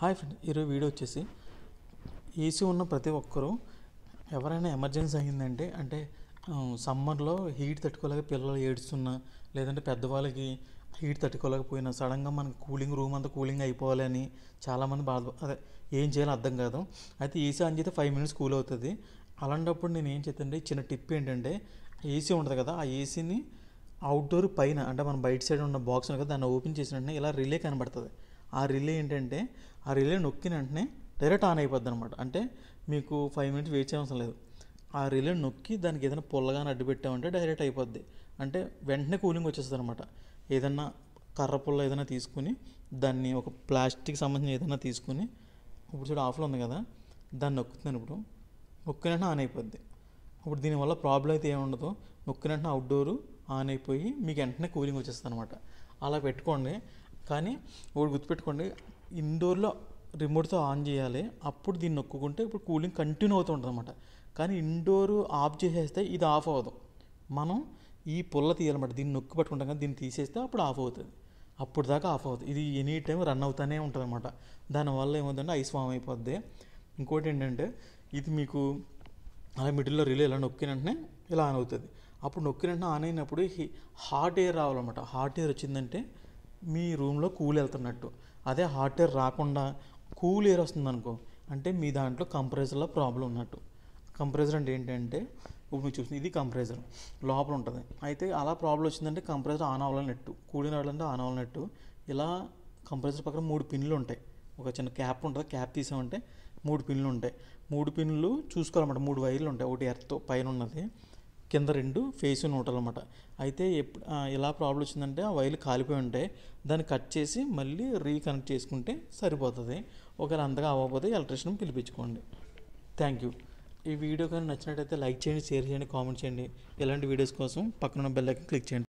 hi friend ఈరోజు video వచ్చేసి AC ఉన్న ప్రతి ఒక్కరూ ఎవరైనా ఎమర్జెన్సీ అయిందంటే అంటే సమ్మర్లో హీట్ తట్టుకోలేక పిల్లలు ఏడుస్తున్నా లేదంటే పెద్దవాళ్ళకి హీట్ తట్టుకోలేకపోయినా సడన్గా మనకి కూలింగ్ రూమ్ అంతా కూలింగ్ అయిపోవాలని చాలామంది బాధ అదే ఏం చేయాలో అర్థం కాదు అయితే ఏసీ ఆన్ చేస్తే ఫైవ్ మినిట్స్ కూల్ అవుతుంది అలాంటప్పుడు నేను ఏం చేస్తానంటే చిన్న టిప్ ఏంటంటే ఏసీ ఉంటుంది కదా ఆ ఏసీని అవుట్డోర్ పైన అంటే మనం బయట సైడ్ ఉన్న బాక్స్ ఉంది కదా దాన్ని ఓపెన్ చేసినట్టు ఇలా రిలే కనబడుతుంది ఆ రిలే ఏంటంటే ఆ రిలే నొక్కిన వెంటనే డైరెక్ట్ ఆన్ అయిపోద్ది అనమాట అంటే మీకు ఫైవ్ మినిట్స్ వెయిట్ చేయవసరం లేదు ఆ రిలే నొక్కి దానికి ఏదైనా పొల్లగానే అడ్డు పెట్టామంటే డైరెక్ట్ అయిపోద్ది అంటే వెంటనే కూలింగ్ వచ్చేస్తుంది అనమాట ఏదన్నా కర్ర పుల్ల ఏదైనా తీసుకుని దాన్ని ఒక ప్లాస్టిక్ సంబంధించిన ఏదైనా తీసుకుని ఇప్పుడు చూడ ఆఫ్లో ఉంది కదా దాన్ని నొక్కుతుంది ఇప్పుడు వెంటనే ఆన్ అయిపోద్ది ఇప్పుడు దీనివల్ల ప్రాబ్లం అయితే ఏముండదు వెంటనే అవుట్డోరు ఆన్ అయిపోయి మీకు వెంటనే కూలింగ్ వచ్చేస్తుంది అనమాట అలా పెట్టుకోండి కానీ ఒకటి గుర్తుపెట్టుకోండి ఇండోర్లో రిమోట్తో ఆన్ చేయాలి అప్పుడు దీన్ని నొక్కుంటే ఇప్పుడు కూలింగ్ కంటిన్యూ అవుతూ ఉంటుంది అనమాట కానీ ఇండోర్ ఆఫ్ చేసేస్తే ఇది ఆఫ్ అవ్వదు మనం ఈ పుల్ల తీయాలన్నమాట దీన్ని నొక్కి పట్టుకుంటాం కానీ దీన్ని తీసేస్తే అప్పుడు ఆఫ్ అవుతుంది అప్పుడు దాకా ఆఫ్ అవుతుంది ఇది ఎనీ టైం రన్ అవుతూనే ఉంటుంది అనమాట దానివల్ల ఏమవుతుందంటే ఐస్ ఫామ్ అయిపోద్ది ఇంకోటి ఏంటంటే ఇది మీకు అలా మిడిల్లో రిలే ఇలా నొక్కిన వెంటనే ఇలా ఆన్ అవుతుంది అప్పుడు నొక్కిన వెంటనే ఆన్ అయినప్పుడు హాట్ ఎయిర్ రావాలన్నమాట హాట్ ఎయిర్ వచ్చిందంటే మీ రూమ్లో కూల్ వెళ్తున్నట్టు అదే హాట్ ఎయిర్ రాకుండా కూల్ ఎయిర్ వస్తుంది అనుకో అంటే మీ దాంట్లో కంప్రెసర్లో ప్రాబ్లం ఉన్నట్టు కంప్రెసర్ అంటే ఏంటంటే ఇప్పుడు మీరు చూసిన ఇది కంప్రెసర్ లోపల ఉంటుంది అయితే అలా ప్రాబ్లం వచ్చిందంటే కంప్రెసర్ ఆన్ అవ్వాలన్నట్టు కూలింగ్ అవ్వాలంటే ఆన్ అవ్వాలన్నట్టు ఇలా కంప్రెసర్ పక్కన మూడు పిన్లు ఉంటాయి ఒక చిన్న క్యాప్ ఉంటుంది క్యాప్ తీసామంటే మూడు పిన్లు ఉంటాయి మూడు పిన్లు చూసుకోవాలన్నమాట మూడు వైర్లు ఉంటాయి ఒకటి ఎర్త్ పైన ఉన్నది కింద రెండు ఫేస్ నూటలు అనమాట అయితే ఎప్పుడు ఎలా ప్రాబ్లం వచ్చిందంటే ఆ వైర్లు కాలిపోయి ఉంటాయి దాన్ని కట్ చేసి మళ్ళీ రీకనెక్ట్ చేసుకుంటే సరిపోతుంది ఒకవేళ అంతగా అవ్వకపోతే ఎలక్ట్రిషియన్ పిలిపించుకోండి థ్యాంక్ యూ ఈ వీడియో కానీ నచ్చినట్టయితే లైక్ చేయండి షేర్ చేయండి కామెంట్ చేయండి ఇలాంటి వీడియోస్ కోసం పక్కన బెల్ ఐకన్ క్లిక్ చేయండి